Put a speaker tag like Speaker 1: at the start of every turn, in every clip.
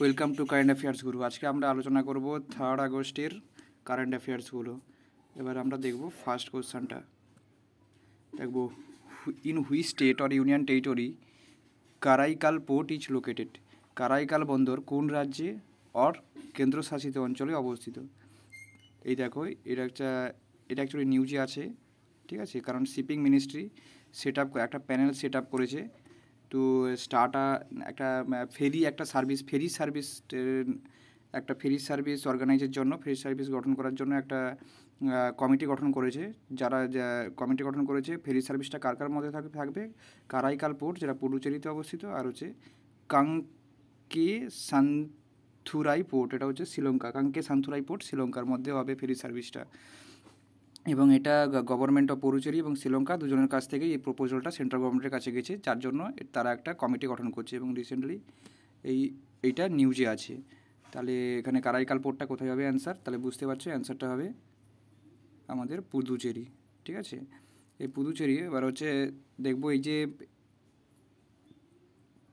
Speaker 1: welcome to current অ্যাফেয়ার্সগুলো আজকে আমরা আলোচনা করব থার্ড আগস্টের কারেন্ট অ্যাফেয়ার্সগুলো এবার আমরা দেখব ফার্স্ট কোশ্চানটা দেখব in which state or union territory Karaikal port is located Karaikal বন্দর কোন রাজ্যে অর কেন্দ্রশাসিত অঞ্চলে অবস্থিত এই দেখো এটা একটা এটা অ্যাকচুয়ালি নিউজে আছে ঠিক আছে কারণ শিপিং মিনিস্ট্রি সেট আপ একটা প্যানেল সেট আপ করেছে তো স্টাটা একটা ফেরি একটা সার্ভিস ফেরি সার্ভিস একটা ফেরি সার্ভিস অর্গানাইজের জন্য ফেরি সার্ভিস গঠন করার জন্য একটা কমিটি গঠন করেছে যারা কমিটি গঠন করেছে ফেরি সার্ভিসটা কার কার মধ্যে থাকবে থাকবে কারাইকাল পোর্ট যেটা পুডুচেরিতে অবস্থিত আর হচ্ছে কাঙ্কে সান্থুরাই পোর্ট এটা হচ্ছে শ্রীলঙ্কা কাঙ্কে সান্থুরাই পোর্ট শ্রীলঙ্কার মধ্যে হবে ফেরি সার্ভিসটা এবং এটা গভর্নমেন্ট অফ পুরুচেরি এবং শ্রীলঙ্কা দুজনের কাছ থেকেই এই প্রপোজালটা সেন্ট্রাল গভর্নমেন্টের কাছে গেছে যার জন্য তারা একটা কমিটি গঠন করছে এবং রিসেন্টলি এই এইটা নিউজে আছে তাহলে এখানে কারাইকাল পোর্টটা কোথায় হবে অ্যান্সার তাহলে বুঝতে পারছো অ্যান্সারটা হবে আমাদের পুদুচেরি ঠিক আছে এই পুদুচেরি এবার হচ্ছে দেখবো এই যে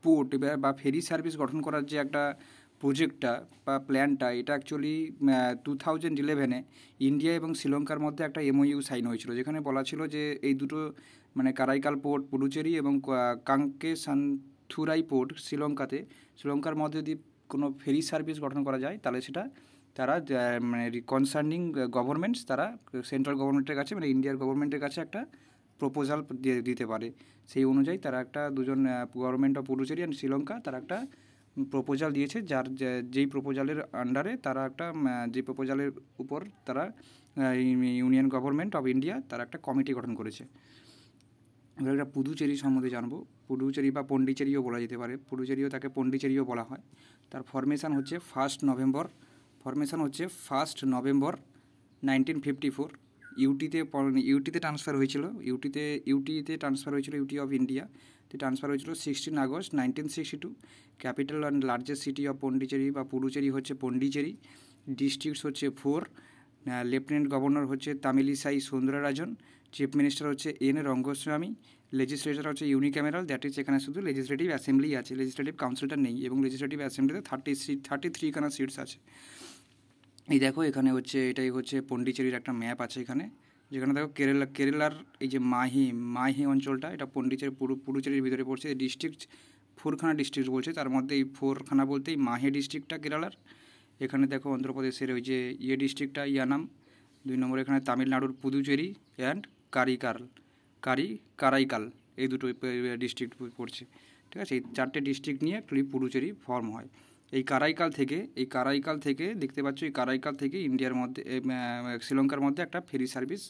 Speaker 1: পোর্ট বা ফেরি সার্ভিস গঠন করার যে একটা প্রজেক্টটা বা প্ল্যানটা এটা অ্যাকচুয়ালি টু থাউজেন্ড ইলেভেনে ইন্ডিয়া এবং শ্রীলঙ্কার মধ্যে একটা এমওইউ সাইন হয়েছিল যেখানে বলা ছিল যে এই দুটো মানে কারাইকাল পোর্ট পুডুচেরি এবং কাঙ্কে সান্থুরাই পোর্ট শ্রীলঙ্কাতে শ্রীলঙ্কার মধ্যে যদি কোনো ফেরি সার্ভিস গঠন করা যায় তাহলে সেটা তারা মানে কনসার্নিং গভর্নমেন্টস তারা সেন্ট্রাল গভর্নমেন্টের কাছে মানে ইন্ডিয়ার গভর্নমেন্টের কাছে একটা প্রপোজাল দিতে পারে সেই অনুযায়ী তারা একটা দুজন government of Puducherry and Sri Lanka তারা একটা প্রপোজাল দিয়েছে যার যেই প্রপোজালের আন্ডারে তারা একটা যে প্রপোজালের উপর তারা ইউনিয়ন গভর্নমেন্ট অফ ইন্ডিয়া তারা একটা কমিটি গঠন করেছে এবার একটা পুদুচেরি সম্বন্ধে জানবো পুডুচেরি বা পন্ডিচেরিও বলা যেতে পারে পুডুচেরিও তাকে পন্ডিচেরিও বলা হয় তার ফরমেশান হচ্ছে ফার্স্ট নভেম্বর ফরমেশান হচ্ছে first November nineteen fifty four ইউটিতে ইউটিতে ট্রান্সফার হয়েছিল ইউটিতে ইউটিতে ট্রান্সফার হয়েছিল ইউটি অফ ইন্ডিয়া ট্রান্সফার হয়েছিল sixteen August nineteen sixty two capital and largest city of Pondicherry বা পুডুচেরি হচ্ছে পন্ডিচেরি ডিস্ট্রিক্টস হচ্ছে ফোর লেফটেন্যান্ট গভর্নর হচ্ছে তামিলিসাই সুন্দরারাজন চিফ মিনিস্টার হচ্ছে এন রঙ্গস্বামী লেজিসলেচার হচ্ছে ইউনিক্যামেরাল দ্যাট ইজ এখানে শুধু লেজিসলেটিভ অ্যাসেম্বলি আছে লেজিসলেটিভ কাউন্সিলটা নেই এবং লেজিসলেটিভ অ্যাসেম্বলিতে থার্টি সিট থার্টি থ্রিখানা সিটস আছে এই দেখো এখানে হচ্ছে এটাই হচ্ছে পন্ডিচেরির একটা ম্যাপ আছে এখানে যেখানে দেখো কেরালা কেরালার এই যে মাহি মাহি অঞ্চলটা এটা পন্ডিচেরি পুরু পুডুচেরির ভিতরে পড়ছে ডিস্ট্রিক্ট ফোরখানা ডিস্ট্রিক্ট বলছে তার মধ্যে এই ফোরখানা বলতে এই মাহি ডিস্ট্রিক্টটা কেরালার এখানে দেখো অন্ধ্রপ্রদেশের ওই যে ইয়ে ডিস্ট্রিক্টটা ইয়ানাম দুই নম্বর এখানে তামিলনাড়ুর পুদুচেরি অ্যান্ড কারিকাল কারি কারাইকাল এই দুটো ডিস্ট্রিক্ট পড়ছে ঠিক আছে এই চারটে ডিস্ট্রিক্ট নিয়ে পুডুচেরি ফর্ম হয় এই কারাইকাল থেকে এই কারাইকাল থেকে দেখতে পাচ্ছ এই কারাইকাল থেকে ইন্ডিয়ার মধ্যে শ্রীলঙ্কার মধ্যে একটা ফেরি সার্ভিস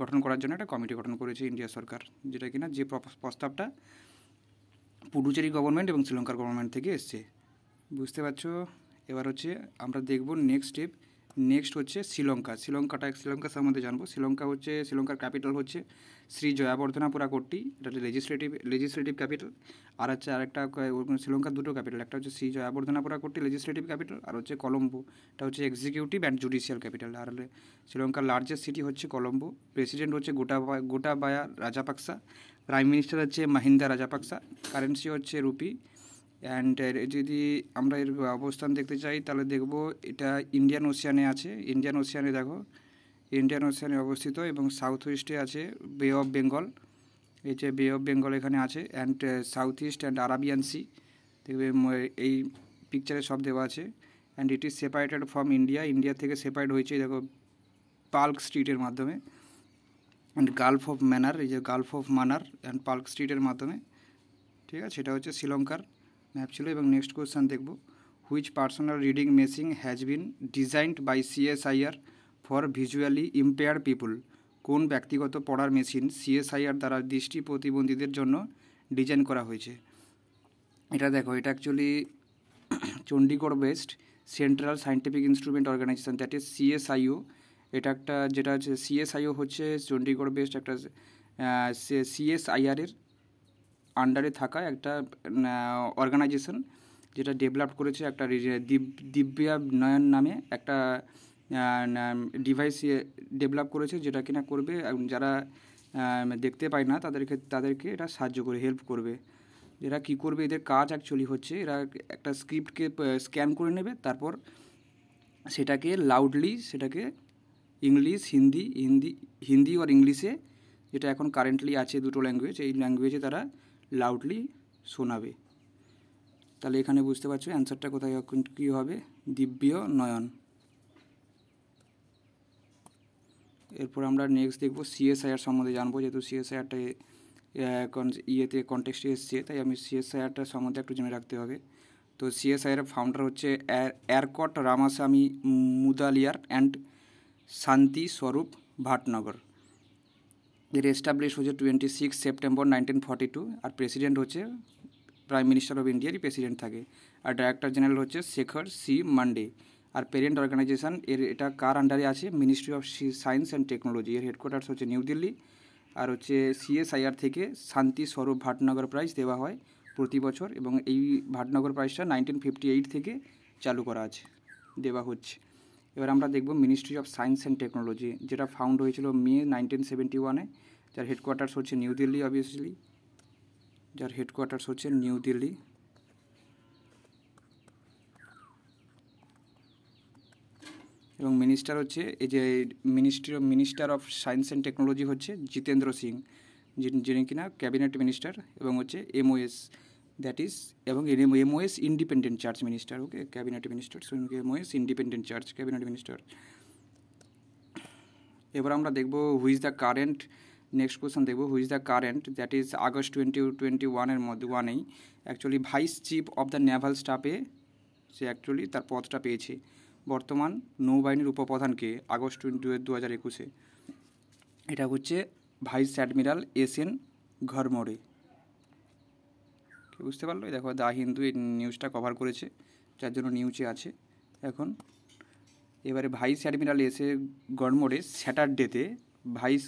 Speaker 1: গঠন করার জন্য একটা কমিটি গঠন করেছে ইন্ডিয়া সরকার যেটা কিনা যে প্রস্তাবটা পুডুচেরি গভর্নমেন্ট এবং শ্রীলঙ্কার গভর্নমেন্ট থেকে এসছে বুঝতে পারছো এবার হচ্ছে আমরা দেখব নেক্সট স্টেপ নেক্সট হচ্ছে শ্রীলঙ্কা শ্রীলঙ্কাটা শ্রীলঙ্কা সম্বন্ধে জানবো শ্রীলঙ্কা হচ্ছে শ্রীলঙ্কার ক্যাপিটাল হচ্ছে শ্রী জয়াবর্ধনাপুরা কোট্টি এটা হচ্ছে লেজিসলেটিভ লেজিসলেটিভ ক্যাপিটাল আর হচ্ছে আরেকটা মানে শ্রীলঙ্কার দুটো ক্যাপিটাল একটা হচ্ছে শ্রী জয়াবর্ধনাপুরা কোট্টি লেজিসলেটিভ ক্যাপিটাল আর হচ্ছে কলম্বো এটা হচ্ছে এক্সিকিউটিভ অ্যান্ড জুডিশিয়াল ক্যাপিটাল আর শ্রীলঙ্কার লার্জেস্ট সিটি হচ্ছে কলম্বো প্রেসিডেন্ট হচ্ছে গোটাবায়া গোটাবায়া রাজাপাকসা প্রাইম মিনিস্টার হচ্ছে মাহিন্দা রাজাপাকসা কারেন্সি হচ্ছে রুপি অ্যান্ড যদি আমরা এর অবস্থান দেখতে চাই তাহলে দেখব এটা ইন্ডিয়ান ওশিয়ানে আছে ইন্ডিয়ান ওশিয়ানে দেখো ইন্ডিয়ান ওশিয়ানে অবস্থিত এবং সাউথ ইস্টে আছে বে অফ বেঙ্গল এই যে বে অফ বেঙ্গল এখানে আছে and south east and Arabian sea দেখবে এই পিকচারে সব দেওয়া আছে and it is separated from India India থেকে সেপারেট হয়েছে দেখো পার্ক স্ট্রিটের মাধ্যমে অ্যান্ড গালফ অফ ম্যানার এই যে gulf of Mannar and Palk স্ট্রিটের মাধ্যমে ঠিক আছে সেটা হচ্ছে শ্রীলঙ্কার ম্যাপ ছিল এবং নেক্সট কোয়েশ্চান দেখব which personal reading machine has been designed by CSIR for visually impair people কোন ব্যক্তিগত পড়ার মেশিন সিএসআইআর দ্বারা দৃষ্টি প্রতিবন্ধীদের জন্য ডিজাইন করা হয়েছে এটা দেখো এটা actually Chandigarh based central scientific instrument organisation that is CSIO এটা একটা যেটা হচ্ছে সিএসআইও হচ্ছে চণ্ডীগড় বেস্ট একটা সিএসআইআরের আন্ডারে থাকা একটা অর্গানাইজেশন যেটা ডেভেলপ করেছে একটা দিব্যা নয়ন নামে একটা ডিভাইস ডেভেলপ করেছে যেটা কিনা করবে যারা দেখতে পায় না তাদেরকে তাদেরকে এটা সাহায্য করে হেল্প করবে এরা কি করবে এদের কাজ অ্যাকচুয়ালি হচ্ছে এরা একটা স্ক্রিপ্টকে স্ক্যান করে নেবে তারপর সেটাকে লাউডলি সেটাকে ইংলিশ হিন্দি হিন্দি হিন্দি আর ইংলিশে যেটা এখন কারেন্টলি আছে দুটো ল্যাঙ্গুয়েজ এই ল্যাঙ্গুয়েজে তারা লাউডলি শোনাবে তাহলে এখানে বুঝতে পারছো অ্যান্সারটা কোথায় কী হবে দিব্য নয়ন এরপর আমরা নেক্সট দেখব সিএসআইআর সম্বন্ধে জানবো যেহেতু সিএসআইআরটা ইয়েতে কনটেক্সটে এসছে তাই আমি সিএসআইআরটা সম্বন্ধে একটু জেনে রাখতে হবে তো সিএসআইআর ফাউন্ডার হচ্ছে এয়ারকট রামাস্বামী মুদালিয়ার অ্যান্ড শান্তি স্বরূপ ভাটনগর এর এস্টাবলিশ হচ্ছে twenty six September nineteen forty two আর প্রেসিডেন্ট হচ্ছে প্রাইম মিনিস্টার অফ ইন্ডিয়ারই প্রেসিডেন্ট থাকে আর ডাইরেক্টর জেনারেল হচ্ছে শেখর সি মান্ডে আর পেরেন্ট অর্গানাইজেশান এর এটা কার আন্ডারে আছে ministry of science and technology এর হেডকোয়ার্টার্স হচ্ছে নিউ দিল্লি আর হচ্ছে সিএসআইআর থেকে শান্তি স্বরূপ ভাটনগর প্রাইজ দেওয়া হয় প্রতি বছর এবং এই ভাটনগর প্রাইজটা নাইনটিন ফিফটি এইট থেকে চালু করা আছে দেওয়া হচ্ছে এবার আমরা দেখব ministry of science and technology যেটা ফাউন্ড হয়েছিল মে নাইনটিন সেভেন্টি ওয়ানে যার হেডকোয়ার্টার্স হচ্ছে নিউ দিল্লি অবভিয়াসলি যার হেডকোয়ার্টার্স হচ্ছে নিউ দিল্লি এবং মিনিস্টার হচ্ছে এই যে ministry minister of science and technology হচ্ছে জিতেন্দ্র সিং যিনি কিনা ক্যাবিনেট মিনিস্টার এবং হচ্ছে এমওএস দ্যাট এবং that is MOS independent charge minister okay cabinet minister MOS independent charge cabinet minister এবার আমরা দেখব who's the current next question দেখব who's the current that is August twenty twenty ওয়ানের মধ্যে ওয়ানেই actually vice chief of the naval স্টাফে সে actually তার পদটা পেয়েছে বর্তমান নৌবাহিনীর উপপ্রধানকে আগস্ট টোয়েন্টি দু হাজার একুশে এটা হচ্ছে vice admiral S N Ghormade কি বুঝতে পারলো দেখো দা হিন্দু এই নিউজটা কভার করেছে যার জন্য নিউজে আছে এখন এবারে ভাইস অ্যাডমিরাল এসে গড়মোড়ে স্যাটারডেতে ভাইস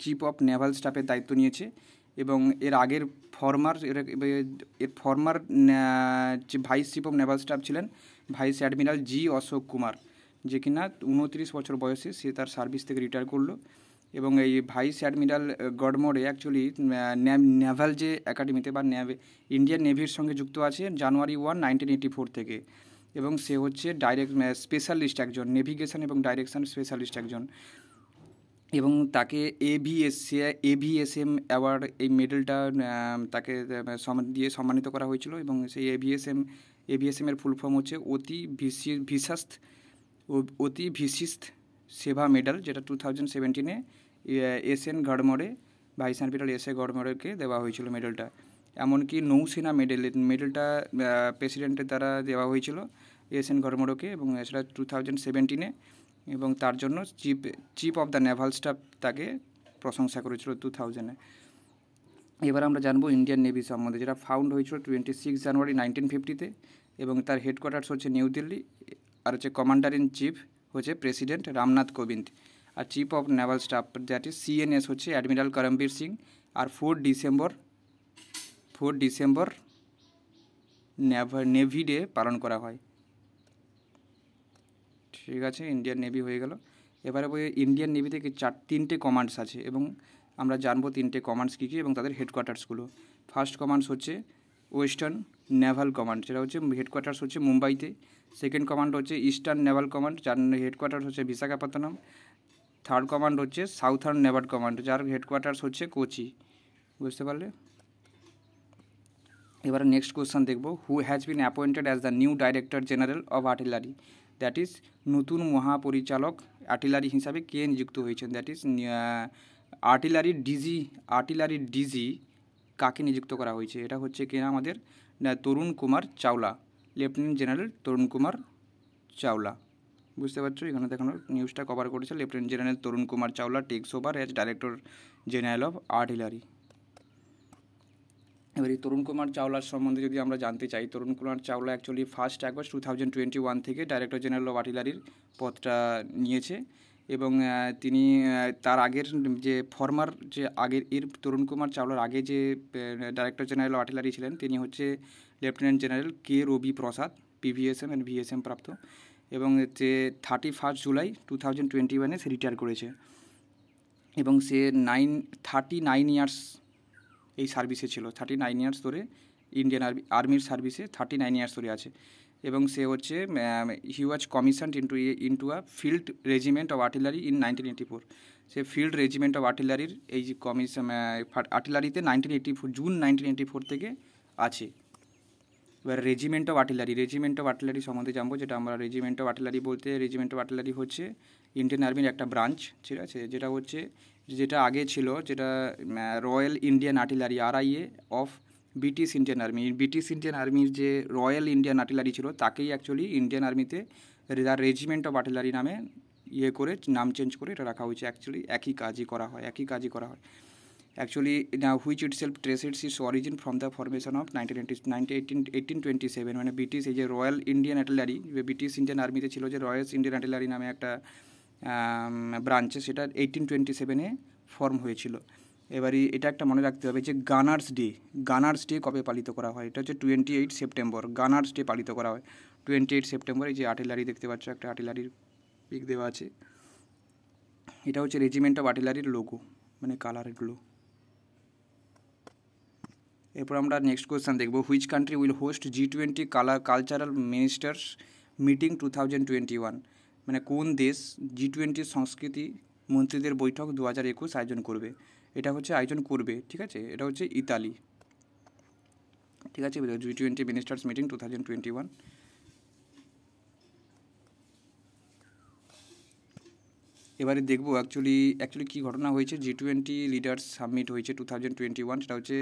Speaker 1: চিফ অফ নেভাল স্টাফের দায়িত্ব নিয়েছে এবং এর আগের ফর্মার এর ফর্মার যে vice chief of naval staff ছিলেন vice admiral G Ashok Kumar যে কিনা উনত্রিশ বছর বয়সে সে তার সার্ভিস থেকে রিটায়ার করলো এবং এই ভাইস অ্যাডমিরাল গডমোরে অ্যাকচুয়ালি নেভাল যে একাডেমিতে বা ইন্ডিয়ান নেভির সঙ্গে যুক্ত আছে January one nineteen eighty four থেকে এবং সে হচ্ছে ডাইরেক্ট স্পেশালিস্ট একজন নেভিগেশন এবং ডাইরেকশন স্পেশালিস্ট একজন এবং তাকে এভিএস এভিএসএম অ্যাওয়ার্ড এই মেডেলটা তাকে দিয়ে সম্মানিত করা হয়েছিল এবং সেই এভিএসএম এভিএসএমের ফুল ফর্ম হচ্ছে অতি ভিসি ভিসাস্ত অতি ভিসিস্থ সেভা মেডাল যেটা টু থাউজেন্ড সেভেন্টিনে S N Ghormade vice hospital S A গড়মড়েকে দেওয়া হয়েছিল মেডেলটা এমনকি নৌসেনা মেডেল মেডেলটা প্রেসিডেন্টের দ্বারা দেওয়া হয়েছিল এস এন গড়মড়কে এবং এছাড়া টু থাউজেন্ড সেভেন্টিনে এবং তার জন্য chief chief of the naval staff তাকে প্রশংসা করেছিল টু থাউজেন্ডে এবার আমরা জানবো ইন্ডিয়ান নেভি সম্বন্ধে যেটা ফাউন্ড হয়েছিল টোয়েন্টি সিক্স জানুয়ারি নাইনটিন ফিফটিতে এবং তার হেডকোয়ার্টার্স হচ্ছে নিউ দিল্লি আর হচ্ছে কমান্ডার ইন চিফ হচ্ছে প্রেসিডেন্ট রামনাথ কোবিন্দ আর chief of naval staff that is CNS হচ্ছে অ্যাডমিরাল করমবীর সিং আর four December four December navy day পালন করা হয় ঠিক আছে ইন্ডিয়ান নেভি হয়ে গেল এবারে বই ইন্ডিয়ান নেভি থেকে চার তিনটে কমান্ডস আছে এবং আমরা জানবো তিনটে কমান্ডস কী কী এবং তাদের হেডকোয়ার্টার্সগুলো ফার্স্ট কমান্ডস হচ্ছে ওয়েস্টার্ন নেভাল কমান্ড যেটা হচ্ছে হেডকোয়ার্টার্স হচ্ছে মুম্বাইতে সেকেন্ড কমান্ড হচ্ছে ইস্টার্ন নেভাল কমান্ড যার হেডকোয়ার্টার হচ্ছে বিশাখাপত্তনম থার্ড কমান্ড হচ্ছে সাউথার্ন নেভাল কমান্ড যার হেডকোয়ার্টার্স হচ্ছে কোচি বুঝতে পারলে এবার নেক্সট কোশ্চান দেখব who has been appointed as the new director general of artillery that is নতুন মহাপরিচালক আর্টিলারি হিসাবে কে নিযুক্ত হয়েছেন that is artillery DG artillery DG কাকে নিযুক্ত করা হয়েছে এটা হচ্ছে কিনা আমাদের তরুণ কুমার চাওলা লেফটেন্যান্ট জেনারেল তরুণ কুমার চাওলা বুঝতে পারছো এখানে দেখানো নিউজটা কভার করেছে lieutenant general Tarun Kumar Chawla takes over as director general of artillery এবার এই তরুণ কুমার চাওলার সম্বন্ধে যদি আমরা জানতে চাই Tarun Kumar Chawla actually first August two thousand twenty one থেকে ডাইরেক্টর জেনারেল অফ আর্টিলারির পদটা নিয়েছে এবং তিনি তার আগের যে ফর্মার যে আগের এর তরুণ কুমার চাওলার আগে যে ডাইরেক্টর জেনারেল আর্টিলারি ছিলেন তিনি হচ্ছে lieutenant general K Ravi Prasad PVSM and VSM প্রাপ্ত এবং যে thirty first July two thousand twenty ওয়ানে সে রিটায়ার করেছে এবং সে নাইন থার্টি নাইন ইয়ার্স এই সার্ভিসে ছিল থার্টি নাইন ইয়ার্স ধরে ইন্ডিয়ান আর্মি আর্মির সার্ভিসে থার্টি নাইন ইয়ার্স ধরে আছে এবং সে হচ্ছে he was commission into into a field regiment of artillery in nineteen eighty four সে ফিল্ড রেজিমেন্ট অফ আর্টিলারির এই যে কমিশন আর্টিলারিতে nineteen eighty four June nineteen eighty four থেকে আছে এবার regiment of artillery regiment of artillery সম্বন্ধে জানবো যেটা আমরা রেজিমেন্ট অফ আর্টিলারি বলতে রেজিমেন্ট অফ আর্টিলারি হচ্ছে ইন্ডিয়ান আর্মির একটা ব্রাঞ্চ ঠিক আছে যেটা হচ্ছে যেটা আগে ছিল যেটা royal Indian artillery RIA of British Indian army British Indian আর্মির যে রয়্যাল ইন্ডিয়ান আর্টিলারি ছিল তাকেই অ্যাকচুয়ালি ইন্ডিয়ান আর্মিতে তার রেজিমেন্ট অফ আর্টিলারি নামে ইয়ে করে নাম চেঞ্জ করে এটা রাখা হয়েছে অ্যাকচুয়ালি একই কাজই করা হয় একই কাজই করা হয় অ্যাকচুয়ালি না itself actually now which itself traces its origin from the formation twenty seven মানে ব্রিটিশ এই যে royal Indian artillery British Indian আর্মিতে ছিল যে রয়্যাল ইন্ডিয়ান অ্যাটেলারি নামে একটা ব্রাঞ্চ সেটা এইটিন টোয়েন্টি সেভেনে ফর্ম হয়েছিল এবারে এটা একটা মনে রাখতে হবে যে গানার্স ডে গানার্স ডে কবে পালিত করা হয় এটা হচ্ছে twenty eight September gunners day পালিত করা হয় টোয়েন্টি এইট সেপ্টেম্বর এই যে আর্টিলারি দেখতে পাচ্ছ একটা আর্টিলারির পিক দেওয়া আছে এটা হচ্ছে রেজিমেন্ট অফ আর্টিলারির লোগো মানে কালারগুলো এরপর আমরা নেক্সট কোয়েশ্চেন দেখব which country will host G twenty কালা cultural ministers meeting two thousand twenty one মানে কোন দেশ জি টোয়েন্টি সংস্কৃতি মন্ত্রীদের বৈঠক দু হাজার একুশ আয়োজন করবে এটা হচ্ছে আয়োজন করবে ঠিক আছে এটা হচ্ছে ইতালি ঠিক আছে G twenty ministers meeting two thousand twenty one এবারে দেখবো অ্যাকচুয়ালি অ্যাকচুয়ালি কী ঘটনা হয়েছে জি টোয়েন্টি লিডার্স সাবমিট হয়েছে টু থাউজেন্ড টোয়েন্টি ওয়ান সেটা হচ্ছে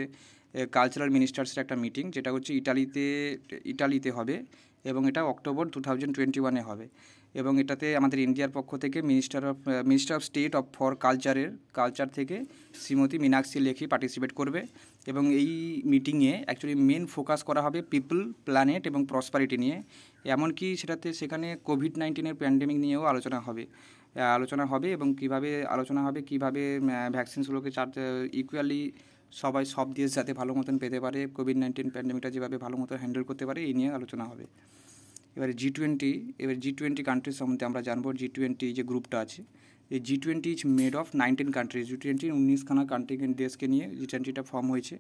Speaker 1: কালচারাল মিনিস্টার্সের একটা মিটিং যেটা হচ্ছে ইটালিতে ইটালিতে হবে এবং এটা অক্টোবর টু থাউজেন্ড টোয়েন্টি ওয়ানে হবে এবং এটাতে আমাদের ইন্ডিয়ার পক্ষ থেকে minister of minister of state of for কালচারের কালচার থেকে শ্রীমতী মীনাক্ষী লেখি পার্টিসিপেট করবে এবং এই মিটিংয়ে অ্যাকচুয়ালি মেন ফোকাস করা হবে পিপল প্ল্যানেট এবং প্রসপারিটি নিয়ে এমনকি সেটাতে সেখানে কোভিড নাইন্টিনের প্যান্ডেমিক নিয়েও আলোচনা হবে আলোচনা হবে এবং কিভাবে আলোচনা হবে কিভাবে ভ্যাকসিনসগুলোকে চার ইকুয়ালি সবাই সব দেশ যাতে ভালো মতন পেতে পারে কোভিড নাইন্টিন প্যান্ডেমিকটা যেভাবে ভালো মতন হ্যান্ডেল করতে পারে এই নিয়ে আলোচনা হবে এবারে জি টোয়েন্টি এবার জি টোয়েন্টি কান্ট্রির সম্বন্ধে আমরা জানবো জি টোয়েন্টি যে গ্রুপটা আছে এই G twenty is made of nineteen country G twenty উনিশখানা কান্ট্রি দেশকে নিয়ে জি টোয়েন্টিটা ফর্ম হয়েছে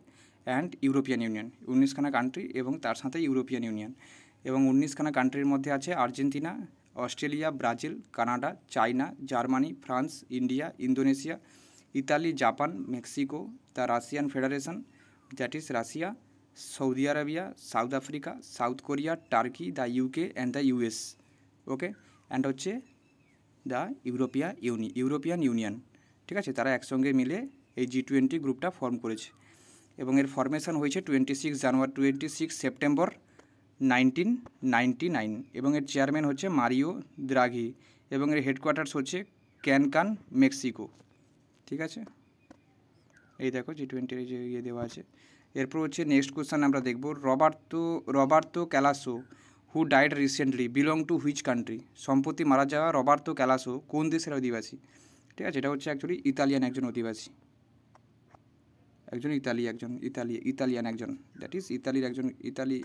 Speaker 1: অ্যান্ড ইউরোপিয়ান ইউনিয়ন উনিশখানা কান্ট্রি এবং তার সাথে ইউরোপিয়ান ইউনিয়ন এবং উনিশখানা কান্ট্রির মধ্যে আছে Argentina Australia Brazil Canada China Germany France India Indonesia Italy Japan Mexico the Russian federation that is Russia Saudi Arabia South Africa South Korea Turkey the UK and the US okay and হচ্ছে the ইউরোপিয়া ইউনি European union ঠিক আছে তারা একসঙ্গে মিলে এই G twenty গ্রুপটা ফর্ম করেছে এবং এর ফর্মেশন হয়েছে twenty six January twenty six September 1999 ninety nine এবং এর চেয়ারম্যান হচ্ছে মারিও দ্রাঘি এবং এর হেডকোয়ার্টার্স হচ্ছে ক্যানকান মেক্সিকো ঠিক আছে এই দেখো জি টোয়েন্টির যে ইয়ে দেওয়া আছে এরপর হচ্ছে নেক্সট কোশ্চেন আমরা দেখব Roberto Roberto Calasso who died recently belong to which country সম্পত্তি মারা যাওয়া রবার্তো ক্যালাসো কোন দেশের অধিবাসী ঠিক আছে এটা হচ্ছে অ্যাকচুয়ালি ইতালিয়ান একজন অধিবাসী একজন ইতালি একজন ইতালি ইতালিয়ান একজন দ্যাট ইজ ইতালির একজন ইতালি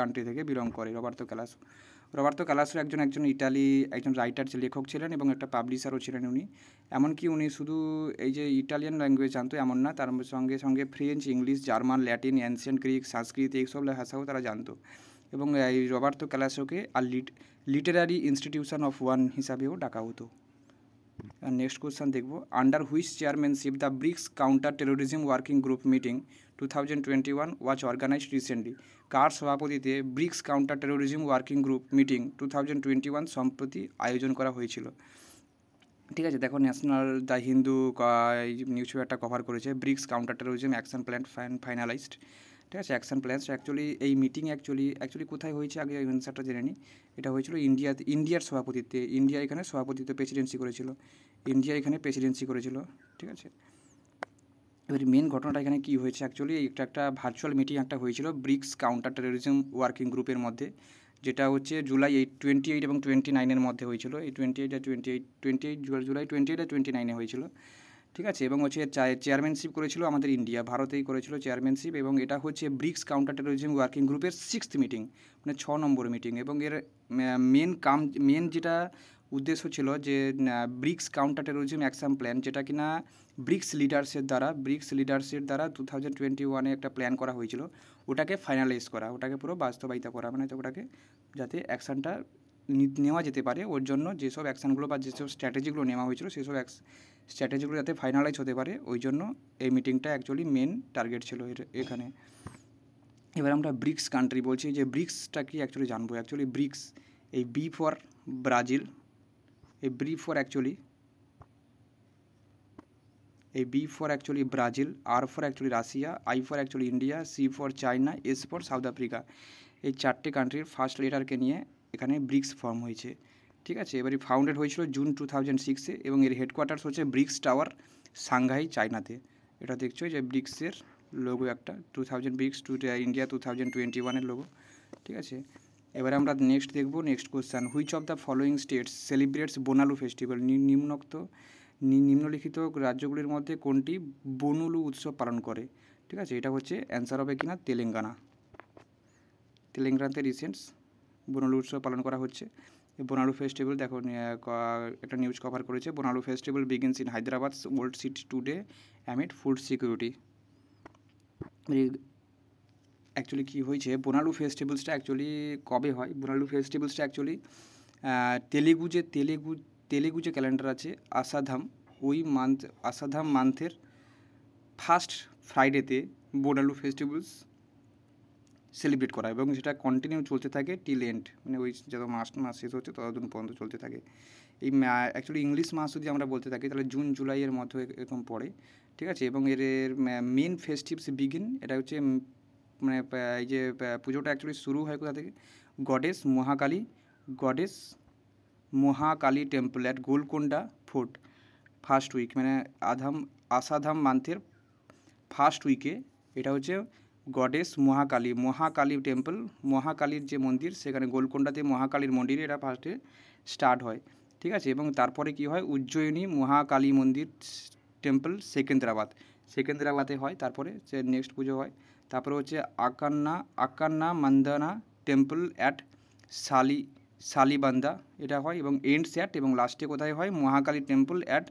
Speaker 1: কান্ট্রি থেকে বিলং করে রবার্তো ক্যালাসো রবার্তো ক্যালাসো একজন একজন ইটালি একজন রাইটার লেখক ছিলেন এবং একটা পাবলিশারও ছিলেন উনি এমনকি উনি শুধু এই যে ইটালিয়ান ল্যাঙ্গুয়েজ জানতো এমন না তার সঙ্গে সঙ্গে French English German Latin ancient Greek Sanskrit এইসব ভাষাও তারা জানতো এবং এই রবার্তো ক্যালাসোকে আর lit literary institution of one হিসাবেও ডাকা হতো নেক্সট কোশ্চেন দেখব under which chairmanship the BRICS counter terrorism working group meeting two thousand twenty one was organised recently কার সভাপতিতে BRICS counter terrorism working group meeting two thousand twenty one সম্প্রতি আয়োজন করা হয়েছিল ঠিক আছে দেখো ন্যাশনাল দ্য হিন্দু নিউজ পেপারটা কভার করেছে BRICS counter terrorism action plan finalised ঠিক আছে অ্যাকশন প্ল্যান অ্যাকচুয়ালি এই মিটিং অ্যাকচুয়ালি অ্যাকচুয়ালি কোথায় হয়েছে আগে অ্যান্সারটা জেনে নিই এটা হয়েছিল ইন্ডিয়াতে ইন্ডিয়ার সভাপতিত্বে ইন্ডিয়া এখানে সভাপতিত্ব প্রেসিডেন্সি করেছিল ইন্ডিয়া এখানে প্রেসিডেন্সি করেছিল ঠিক আছে এবার মেন ঘটনাটা এখানে কী হয়েছে অ্যাকচুয়ালি একটা একটা ভার্চুয়াল মিটিং একটা হয়েছিল ব্রিক্স কাউন্টার টেরোরিজম ওয়ার্কিং গ্রুপের মধ্যে যেটা হচ্ছে জুলাই এইট টোয়েন্টি এইট এবং টোয়েন্টি নাইনের মধ্যে হয়েছিল এই টোয়েন্টি এইট আর twenty eight twenty eight July twenty eight আর টোয়েন্টি নাইনে হয়েছিল ঠিক আছে এবং হচ্ছে চেয়ারম্যানশিপ করেছিল আমাদের ইন্ডিয়া ভারতেই করেছিল চেয়ারম্যানশিপ এবং এটা হচ্ছে ব্রিক্স কাউন্টার টেরোরিজম ওয়ার্কিং গ্রুপের সিক্সথ মিটিং মানে ছ নম্বর মিটিং এবং এর মেন কাম মেন যেটা উদ্দেশ্য ছিল যে BRICS counter terrorism action plan যেটা কিনা ব্রিক্স লিডার্সের দ্বারা ব্রিক্স লিডার্সের দ্বারা টু থাউজেন্ড টোয়েন্টি ওয়ানে একটা প্ল্যান করা হয়েছিল ওটাকে ফাইনালাইজ করা ওটাকে পুরো বাস্তবায়িত করা মানে ওটাকে যাতে অ্যাকশানটা নেওয়া যেতে পারে ওর জন্য যেসব অ্যাকশানগুলো বা যেসব স্ট্র্যাটেজিগুলো নেওয়া হয়েছিল সেসব স্ট্র্যাটেজিগুলো যাতে ফাইনালাইজ হতে পারে ওই জন্য এই মিটিংটা অ্যাকচুয়ালি মেন টার্গেট ছিল এখানে এবার আমরা ব্রিক্স কান্ট্রি বলছি যে ব্রিক্সটা কি অ্যাকচুয়ালি জানবো অ্যাকচুয়ালি ব্রিক্স এই বি ফর ব্রাজিল এই ব্রি ফর অ্যাকচুয়ালি এই বি ফর অ্যাকচুয়ালি ব্রাজিল আর for actually Russia I for actually India C for China S for South Africa এই চারটে কান্ট্রির ফার্স্ট লেটারকে নিয়ে এখানে ব্রিক্স ফর্ম হয়েছে ঠিক আছে এবারে ফাউন্ডেড হয়েছিল জুন টু থাউজেন্ড সিক্সে এবং এর হেডকোয়ার্টার্স হচ্ছে ব্রিক্স টাওয়ার সাংঘাই চায়নাতে এটা দেখছো যে ব্রিক্সের লোগো একটা two thousand BRICS two India two thousand twenty ওয়ানের লোগো ঠিক আছে এবার আমরা নেক্সট দেখব next question which of the following states celebrates Bonalu festival নিম্নোক্ত নিম্নলিখিত রাজ্যগুলির মধ্যে কোনটি বনুলু উৎসব পালন করে ঠিক আছে এটা হচ্ছে অ্যান্সার হবে কিনা তেলেঙ্গানা তেলেঙ্গানাতে রিসেন্টস বোনালু উৎসব পালন করা হচ্ছে বোনালু ফেস্টিভ্যাল দেখো একটা নিউজ কভার করেছে Bonalu festival begins in Hyderabad old city today amid food security actually কী হয়েছে বোনালু ফেস্টিভ্যালসটা অ্যাকচুয়ালি কবে হয় বোনালু ফেস্টিভ্যালসটা অ্যাকচুয়ালি তেলেগু যে তেলেগু তেলেগু যে ক্যালেন্ডার আছে আসাধাম ওই মান্থ আসাধাম মান্থের ফার্স্ট ফ্রাইডেতে বোনালু ফেস্টিভ্যালস সেলিব্রেট করা এবং সেটা কন্টিনিউ চলতে থাকে টিল এন্ড মানে ওই যত মাস মাস শেষ হচ্ছে ততদিন পর্যন্ত চলতে থাকে এই অ্যাকচুয়ালি ইংলিশ মাস যদি আমরা বলতে থাকি তাহলে জুন জুলাইয়ের মধ্যে এরকম পড়ে ঠিক আছে এবং এর মেন ফেস্টিভস বিগিন এটা হচ্ছে মানে এই যে পুজোটা অ্যাকচুয়ালি শুরু হয় কোথা থেকে goddess Mahakali goddess Mahakali temple at Golconda fort first week মানে আধাম আসাধাম মান্থের ফার্স্ট উইকে এটা হচ্ছে গডেস মহাকালী মহাকালী টেম্পল মহাকালীর যে মন্দির সেখানে গোলকোন্ডাতে মহাকালীর মন্দিরে এটা ফার্স্টে স্টার্ট হয় ঠিক আছে এবং তারপরে কি হয় উজ্জয়িনী মহাকালী মন্দির টেম্পল সেকেন্দ্রাবাদ সেকেন্দ্রাবাদে হয় তারপরে সে নেক্সট পুজো হয় তারপরে হচ্ছে আকান্না আকান্না মান্দানা টেম্পল অ্যাট শালি শালিবান্দা এটা হয় এবং এন্ডস অ্যাট এবং লাস্টে কোথায় হয় মহাকালী টেম্পল অ্যাট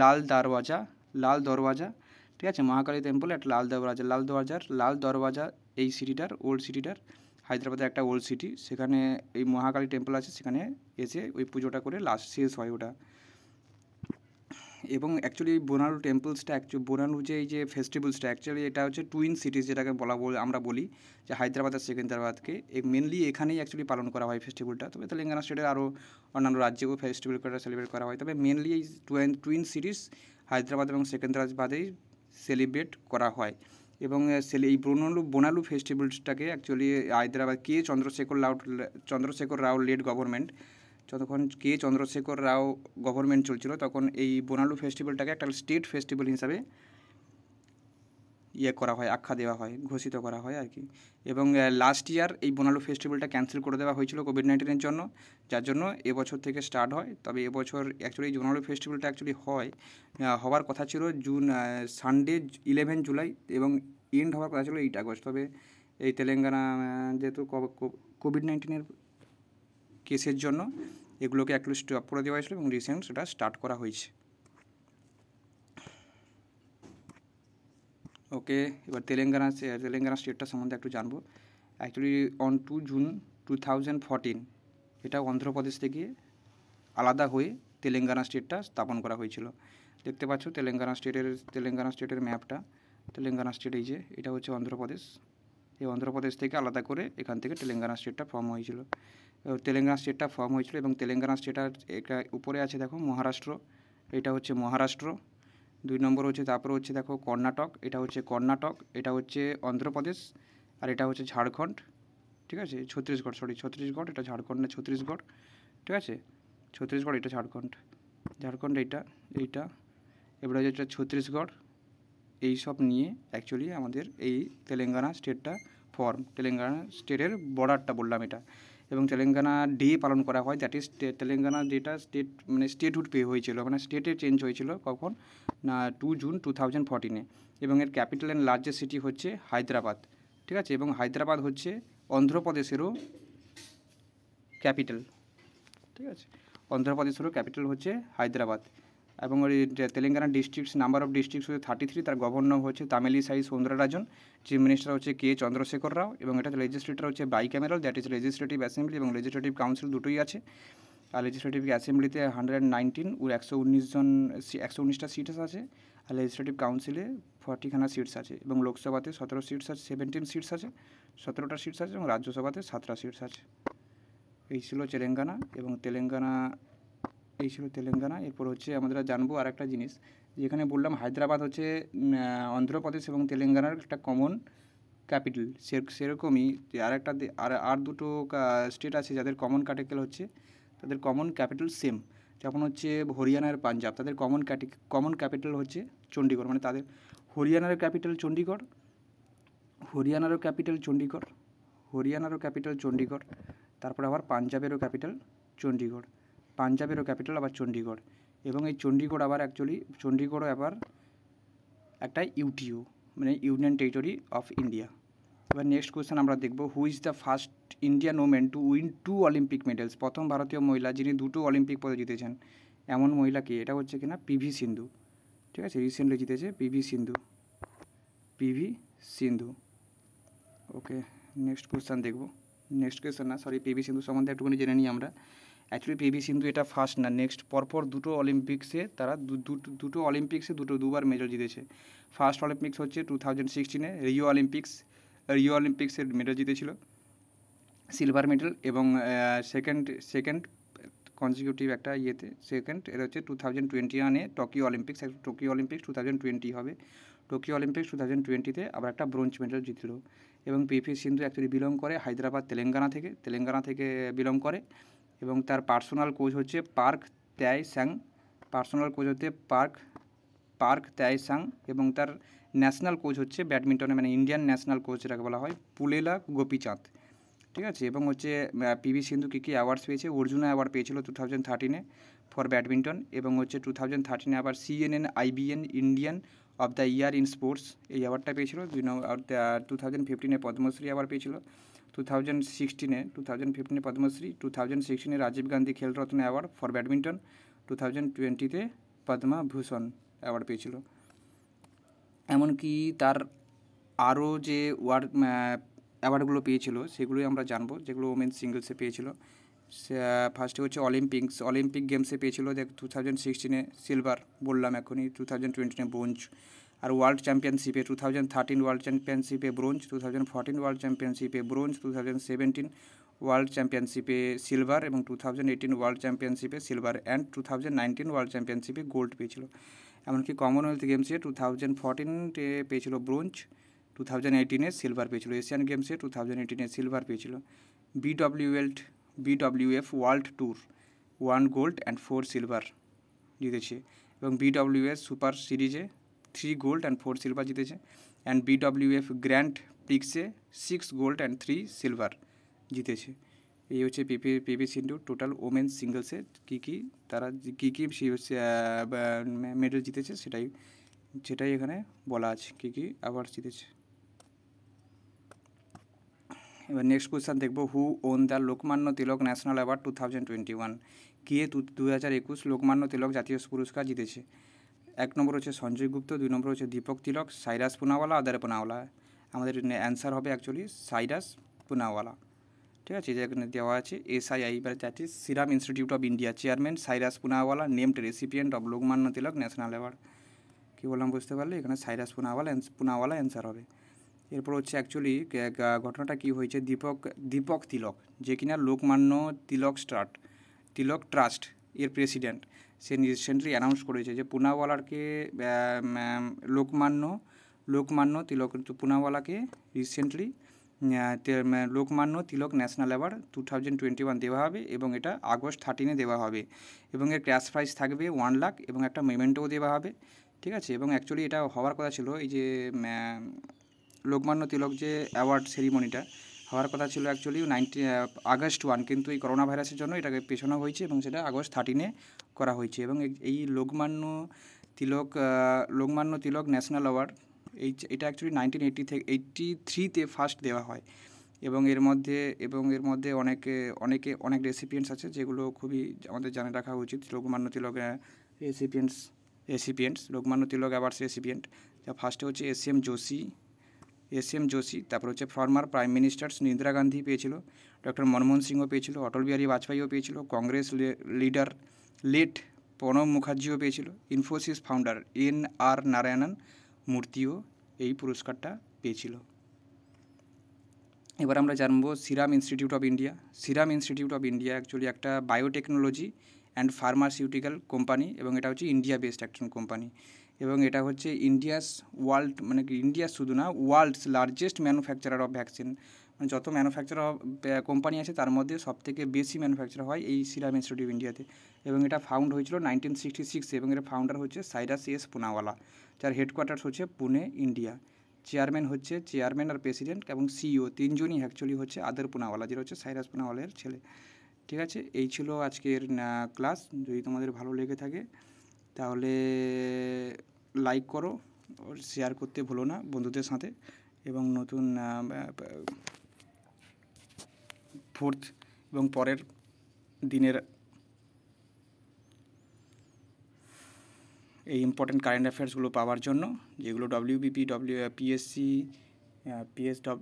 Speaker 1: লাল দরওয়াজা লাল দরওয়াজা ঠিক আছে মহাকালী টেম্পল অ্যাট লাল দরওয়াজা লাল দরওয়াজার লাল দরওয়াজা এই সিটিটার ওল্ড সিটিটার হায়দ্রাবাদের একটা ওল্ড সিটি সেখানে এই মহাকালী টেম্পল আছে সেখানে এসে ওই পুজোটা করে লাস্ট শেষ হয় ওটা এবং অ্যাকচুয়ালি বোনারু টেম্পলসটা অ্যাকচুয়ালি বোনারু যে এই যে ফেস্টিভ্যালসটা অ্যাকচুয়ালি এটা হচ্ছে টুইন সিটিজ যেটাকে বলা আমরা বলি যে হায়দ্রাবাদ আর সেকেন্দ্রাবাদকে এই মেনলি এখানেই অ্যাকচুয়ালি পালন করা হয় ফেস্টিভ্যালটা তবে তেলেঙ্গানা স্টেটের আরও অন্যান্য রাজ্যেও ফেস্টিভ্যালটা সেলিব্রেট করা হয় তবে মেনলি এই টুয়েন টুইন সিটিজ হায়দ্রাবাদ এবং সেকেন্দ্রাবাদেই সেলিব্রেট করা হয় এবং এই বোনালু বোনালু ফেস্টিভ্যালসটাকে actually Hyderabad K Chandrashekar Rao Chandrashekar Rao late government যতক্ষণ কে চন্দ্রশেখর রাও গভর্নমেন্ট চলছিল তখন এই বোনালু ফেস্টিভ্যালটাকে একটা স্টেট ফেস্টিভ্যাল হিসাবে ইয়ে করা হয় আখ্যা দেওয়া হয় ঘোষিত করা হয় আর কি এবং লাস্ট ইয়ার এই বোনালু ফেস্টিভ্যালটা ক্যান্সেল করে দেওয়া হয়েছিল কোভিড নাইন্টিনের জন্য যার জন্য এবছর থেকে স্টার্ট হয় তবে এবছর অ্যাকচুয়ালি বোনালু ফেস্টিভ্যালটা অ্যাকচুয়ালি হয় হওয়ার কথা ছিল জুন সানডে ইলেভেন জুলাই এবং এন্ড হওয়ার কথা ছিল এইট আগস্ট তবে এই তেলেঙ্গানা যেহেতু কোভিড নাইন্টিনের কেসের জন্য এগুলোকে একটু স্টপ করে দেওয়া হয়েছিল এবং রিসেন্ট সেটা স্টার্ট করা হয়েছে ওকে এবার তেলেঙ্গানা তেলেঙ্গানা স্টেটটা সম্বন্ধে একটু জানবো actually on two June two thousand fourteen এটা অন্ধ্রপ্রদেশ থেকে আলাদা হয়ে তেলেঙ্গানা স্টেটটা স্থাপন করা হয়েছিল দেখতে পাচ্ছ তেলেঙ্গানা স্টেটের তেলেঙ্গানা স্টেটের ম্যাপটা তেলেঙ্গানা স্টেট এই যে এটা হচ্ছে অন্ধ্রপ্রদেশ এই অন্ধ্রপ্রদেশ থেকে আলাদা করে এখান থেকে তেলেঙ্গানা স্টেটটা ফর্ম হয়েছিল তেলেঙ্গানা স্টেটটা ফর্ম হয়েছিল এবং তেলেঙ্গানা স্টেটার এটা উপরে আছে দেখো মহারাষ্ট্র এটা হচ্ছে মহারাষ্ট্র দুই নম্বর হচ্ছে তারপরে হচ্ছে দেখো কর্ণাটক এটা হচ্ছে কর্ণাটক এটা হচ্ছে অন্ধ্রপ্রদেশ আর এটা হচ্ছে ঝাড়খণ্ড ঠিক আছে ছত্তিশগড় সরি ছত্তিশগড় এটা ঝাড়খণ্ড না ছত্তিশগড় ঠিক আছে ছত্তিশগড় এটা ঝাড়খণ্ড ঝাড়খণ্ড এইটা এইটা এবারে হচ্ছে ছত্তিশগড় এই সব নিয়ে অ্যাকচুয়ালি আমাদের এই তেলেঙ্গানা স্টেটটা ফর্ম তেলেঙ্গানা স্টেটের বর্ডারটা বললাম এটা এবং তেলেঙ্গানা ডে পালন করা হয় দ্যাট ইজ তেলেঙ্গানা ডেটা স্টেট মানে স্টেটহুড পে হয়েছিল মানে স্টেটে চেঞ্জ হয়েছিল কখন না টু জুন টু থাউজেন্ড ফোরটিনে এবং এর ক্যাপিটাল অ্যান্ড লার্জেস্ট সিটি হচ্ছে হায়দ্রাবাদ ঠিক আছে এবং হায়দ্রাবাদ হচ্ছে অন্ধ্রপ্রদেশেরও ক্যাপিটাল ঠিক আছে অন্ধ্রপ্রদেশেরও ক্যাপিটাল হচ্ছে হায়দ্রাবাদ এবং ওই Telangana districts number of districts হচ্ছে থার্টি থ্রি তার গভর্নর হচ্ছে তামিলি সাই সৌন্দররাজন চিফ মিনিস্টার হচ্ছে কে চন্দ্রশেখর রাও এবং এটা লেজিস্লেটর হচ্ছে bicameral that is legislative assembly এবং লেজিসলেটিভ কাউন্সিল দুটোই আছে আর লেজিসলেটিভ অ্যাসেম্বলিতে হান্ড্রেড নাইনটিন ও একশো উনিশ জন একশো উনিশটা সিটস আছে আর লেজিসলেটিভ কাউন্সিলে ফর্টিখানা সিটস আছে এবং লোকসভাতে সতেরো সিটস আছে সেভেন্টিন সিটস আছে সতেরোটা সিটস আছে এবং রাজ্যসভাতে সাতটা সিটস আছে এই ছিল তেলেঙ্গানা এবং তেলেঙ্গানা এই ছিল তেলেঙ্গানা এরপর হচ্ছে আমরা জানবো আর একটা জিনিস যেখানে বললাম হায়দ্রাবাদ হচ্ছে অন্ধ্রপ্রদেশ এবং তেলেঙ্গানার একটা কমন ক্যাপিটাল সে সেরকমই আর একটা আর আর দুটো স্টেট আছে যাদের কমন ক্যাটেকেল হচ্ছে তাদের কমন ক্যাপিটাল সেম যেমন হচ্ছে হরিয়ানার পাঞ্জাব তাদের কমন ক্যাটে কমন ক্যাপিটাল হচ্ছে চণ্ডীগড় মানে তাদের হরিয়ানার ক্যাপিটাল চণ্ডীগড় হরিয়ানারও ক্যাপিটাল চণ্ডীগড় হরিয়ানারও ক্যাপিটাল চণ্ডীগড় তারপরে আবার পাঞ্জাবেরও ক্যাপিটাল চণ্ডীগড় পাঞ্জাবেরও ক্যাপিটাল আবার চণ্ডীগড় এবং এই চণ্ডীগড় আবার অ্যাকচুয়ালি চণ্ডীগড়ও আবার একটা ইউটিও মানে ইউনিয়ন টেরিটরি অফ ইন্ডিয়া এবার নেক্সট কোয়েশ্চেন আমরা দেখব who is the first Indian women to win two Olympic medals প্রথম ভারতীয় মহিলা যিনি দুটো অলিম্পিক পদে জিতেছেন এমন মহিলা কি এটা হচ্ছে কিনা পিভি সিন্ধু ঠিক আছে রিসেন্টলি জিতেছে PV Sindhu PV Sindhu okay next question দেখব নেক্সট কোয়েশ্চেন না সরি পিভি সিন্ধু সম্বন্ধে একটুখানি জেনে নিই আমরা অ্যাকচুয়ালি পিভি সিন্ধু এটা ফার্স্ট না নেক্সট পরপর দুটো অলিম্পিক্সে তারা দুটো অলিম্পিক্সে দুটো দুবার মেডেল জিতেছে ফার্স্ট অলিম্পিক্স হচ্ছে টু থাউজেন্ড সিক্সটিনে রিও অলিম্পিক্স রিও অলিম্পিক্সের মেডেল জিতেছিল সিলভার মেডেল এবং সেকেন্ড সেকেন্ড কনজিকিউটিভ একটা ইয়েতে সেকেন্ড এটা হচ্ছে টু থাউজেন্ড টোয়েন্টি ওয়ানে Tokyo Olympics Tokyo Olympics two thousand twenty হবে টোকিও অলিম্পিক্স টু থাউজেন্ড টোয়েন্টিতে আবার একটা ব্রোঞ্জ মেডেল জিতল এবং পিভি সিন্ধু অ্যাকচুয়ালি বিলং করে হায়দ্রাবাদ তেলেঙ্গানা থেকে তেলেঙ্গানা থেকে বিলং করে এবং তার পার্সোনাল কোচ হচ্ছে Park Tae Sang personal coach হচ্ছে পার্ক পার্ক ত্যায় স্যাং এবং তার ন্যাশনাল কোচ হচ্ছে ব্যাডমিন্টনে মানে ইন্ডিয়ান ন্যাশনাল কোচ যেটাকে বলা হয় পুলেলা গোপীচাঁদ ঠিক আছে এবং হচ্ছে পিভি সিন্ধু কী কী অ্যাওয়ার্ডস পেয়েছে অর্জুনা অ্যাওয়ার্ড পেয়েছিল টু থাউজেন্ড থার্টিনে ফর ব্যাডমিন্টন এবং হচ্ছে টু থাউজেন্ড থার্টিনে আবার CNN IBN Indian of the year in sports এই অ্যাওয়ার্ডটা পেয়েছিল দুই নম্বর টু থাউজেন্ড ফিফটিনে পদ্মশ্রী অ্যাওয়ার্ড পেয়েছিল টু থাউজেন্ড সিক্সটিনে টু থাউজেন্ড ফিফটিনে পদ্মশ্রী টু থাউজেন্ড সিক্সটিনে Rajiv Gandhi Khel Ratna award for badminton two thousand টোয়েন্টিতে পদ্মাভূষণ অ্যাওয়ার্ড পেয়েছিল এমনকি তার আরও যে ওয়ার্ড অ্যাওয়ার্ডগুলো পেয়েছিল সেগুলোই আমরা জানবো যেগুলো ওমেন সিঙ্গলসে পেয়েছিল ফার্স্টে হচ্ছে অলিম্পিক্স অলিম্পিক গেমসে পেয়েছিল দেখ টু থাউজেন্ড সিক্সটিনে সিলভার বললাম এখনই টু থাউজেন্ড টোয়েন্টিনে ব্রোঞ্জ আর ওয়ার্ল্ড চ্যাম্পিয়নশিপে টু থাউজেন্ড থার্টিন ওয়ার্ল্ড চ্যাম্পিয়নশিপে bronze two thousand fourteen world চ্যাম্পিয়নশিপে bronze two thousand seventeen world চ্যাম্পিয়নশিপে সিলভার এবং টু থাউজেন্ড এইটিন ওয়ার্ল্ড চ্যাম্পিয়নশিপে silver and two thousand nineteen world চ্যাম্পিয়নশিপে গোল্ড পেয়েছিল এমনকি কমনওয়েলথ গেমসে টু থাউজেন্ড ফোরটিনে পেয়েছিল ব্রোঞ্জ টু থাউজেন্ড এইটিনে সিলভার পেয়েছিল এশিয়ান গেমসে টু থাউজেন্ড এইটিনে সিলভার পেয়েছিল বিডব্লিউএল্ট BWF world tour one gold and four silver জিতেছে এবং বিডব্লিউএস সুপার সিরিজে three gold and four silver জিতেছে অ্যান্ড বিডব্লিউএফ গ্র্যান্ড পিক্সে six gold and three silver জিতেছে এই হচ্ছে পিপি পিপি সিন্ধু টোটাল ওমেন সিঙ্গলসে কী কী তারা কী কী সে হচ্ছে মেডেল জিতেছে সেটাই সেটাই এখানে বলা আছে কী কী অ্যাওয়ার্ড জিতেছে এবার নেক্সট কোয়েশ্চান দেখবো who won the Lokmanya Tilak national award two thousand twenty one কে দু হাজার একুশ লোকমান্য তিলক জাতীয় পুরস্কার জিতেছে এক নম্বর হচ্ছে সঞ্জয় গুপ্ত দুই নম্বর হচ্ছে দীপক তিলক সাইরাস পুনাওয়ালা আদার পুনাওয়ালা আমাদের অ্যান্সার হবে অ্যাকচুয়ালি সাইরাস পুনাওয়ালা ঠিক আছে যেখানে দেওয়া আছে এসআইআই বা যাচ্ছে Serum Institute of India chairman Cyrus Poonawalla named recipient of Lokmanya Tilak national award কী বললাম বুঝতে পারলে এখানে সাইরাস পুনাওয়ালা পুনাওয়ালা অ্যান্সার হবে এরপর হচ্ছে অ্যাকচুয়ালি ঘটনাটা কী হয়েছে দীপক দীপক তিলক যে কিনা লোকমান্য তিলক স্ট্রাট তিলক ট্রাস্ট এর প্রেসিডেন্ট সে রিসেন্টলি অ্যানাউন্স করেছে যে পুনাওয়ালারকে লোকমান্য লোকমান্য তিলক পুনাওয়ালাকে recently Lokmanya Tilak national award two thousand twenty one দেওয়া হবে এবং এটা আগস্ট থার্টিনে দেওয়া হবে এবং এর ক্যাশ প্রাইস থাকবে ওয়ান লাখ এবং একটা মেমেন্টও দেওয়া হবে ঠিক আছে এবং অ্যাকচুয়ালি এটা হওয়ার কথা ছিল এই যে লোকমান্য তিলক যে অ্যাওয়ার্ড সেরিমনিটা হওয়ার কথা ছিল অ্যাকচুয়ালি নাইনটি আগস্ট ওয়ান কিন্তু এই করোনা ভাইরাসের জন্য এটাকে পেছানো হয়েছে এবং সেটা আগস্ট থার্টিনে করা হয়েছে এবং এই লোকমান্য তিলক লোকমান্য তিলক ন্যাশনাল অ্যাওয়ার্ড এই এটা অ্যাকচুয়ালি নাইনটিন এইটি থেকে এইটটি থ্রিতে ফার্স্ট দেওয়া হয় এবং এর মধ্যে এবং এর মধ্যে অনেকে অনেকে অনেক রেসিপিয়েন্টস আছে যেগুলো খুবই আমাদের জানে রাখা উচিত Lokmanya Tilak recipients recipients Lokmanya Tilak awards recipient যা ফার্স্টে হচ্ছে S M Joshi S M Joshi তারপর হচ্ছে former prime ministers Indira Gandhi পেয়েছিল ডক্টর মনমোহন সিংও পেয়েছিল অটল বিহারী বাজপেয়ীও পেয়েছিল কংগ্রেস লিডার লেট প্রণব মুখার্জিও পেয়েছিল Infosys founder N R Narayanan মূর্তিও এই পুরস্কারটা পেয়েছিল এবার আমরা জানবো Serum Institute of India Serum Institute of India actually একটা বায়োটেকনোলজি অ্যান্ড ফার্মাসিউটিক্যাল কোম্পানি এবং এটা হচ্ছে ইন্ডিয়া বেসড একজন কোম্পানি এবং এটা হচ্ছে ইন্ডিয়াস ওয়ার্ল্ড মানে কি ইন্ডিয়া শুধু না world's largest manufacturer of vaccine মানে যত ম্যানুফ্যাকচার কোম্পানি আছে তার মধ্যে সবথেকে বেশি ম্যানুফ্যাকচার হয় এই সিরাম ইনস্টিটিউট ইন্ডিয়াতে এবং এটা ফাউন্ড হয়েছিল নাইনটিন সিক্সটি সিক্সে এবং এর ফাউন্ডার হচ্ছে সাইরাস এস পুনাওয়ালা যার হেডকোয়ার্টার্স হচ্ছে পুনে ইন্ডিয়া চেয়ারম্যান হচ্ছে চেয়ারম্যান আর প্রেসিডেন্ট এবং সিইও e তিনজনই অ্যাকচুয়ালি হচ্ছে আদার পুনাওয়ালা যেটা হচ্ছে সাইরাস পুনাওয়ালের ছেলে ঠিক আছে এই ছিল আজকের ক্লাস যদি তোমাদের ভালো লেগে থাকে তাহলে লাইক করো শেয়ার করতে ভুলো না বন্ধুদের সাথে এবং নতুন ফোর্থ এবং পরের দিনের এই ইম্পর্টেন্ট কারেন্ট অ্যাফেয়ার্সগুলো পাওয়ার জন্য যেগুলো ডব্লিউবিপি ডব্লিউ পিএসসি পিএস ডব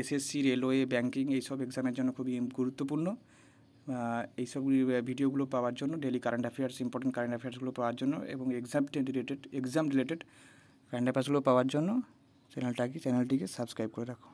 Speaker 1: এসএসসি রেলওয়ে ব্যাঙ্কিং এইসব এক্সামের জন্য খুবই গুরুত্বপূর্ণ এইসব ভিডিওগুলো পাওয়ার জন্য daily current affairs important current অ্যাফেয়ার্সগুলো পাওয়ার জন্য এবং exam related exam related current অ্যাফেয়ার্সগুলো পাওয়ার জন্য চ্যানেলটাকে চ্যানেলটিকে সাবস্ক্রাইব করে রাখো